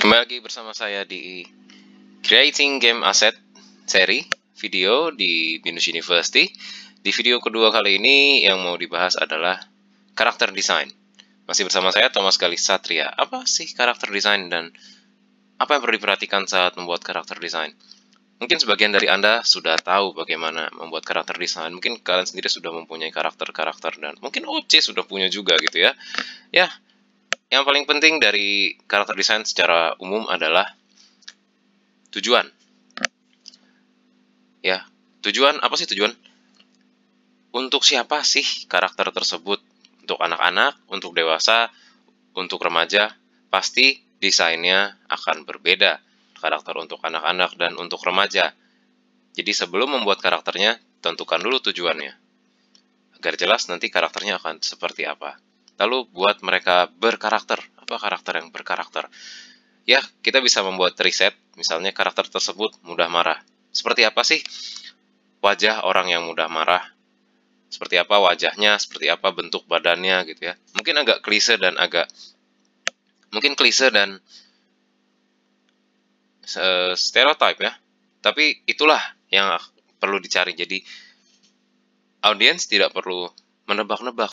Kembali lagi bersama saya di Creating Game Asset seri video di Binus University. Di video kedua kali ini yang mau dibahas adalah karakter design. Masih bersama saya Thomas Galis Satria. Apa sih karakter design dan apa yang perlu diperhatikan saat membuat karakter design? Mungkin sebagian dari Anda sudah tahu bagaimana membuat karakter design. Mungkin kalian sendiri sudah mempunyai karakter-karakter dan mungkin OC sudah punya juga gitu ya. Ya, yang paling penting dari karakter desain secara umum adalah tujuan. Ya, tujuan apa sih tujuan? Untuk siapa sih karakter tersebut? Untuk anak-anak, untuk dewasa, untuk remaja, pasti desainnya akan berbeda. Karakter untuk anak-anak dan untuk remaja. Jadi sebelum membuat karakternya, tentukan dulu tujuannya. Agar jelas nanti karakternya akan seperti apa. Lalu buat mereka berkarakter. Apa karakter yang berkarakter? Ya, kita bisa membuat riset. Misalnya karakter tersebut mudah marah. Seperti apa sih wajah orang yang mudah marah? Seperti apa wajahnya, seperti apa bentuk badannya gitu ya. Mungkin agak klise dan agak mungkin klise dan stereotip stereotype ya. Tapi itulah yang perlu dicari. Jadi audiens tidak perlu menebak-nebak.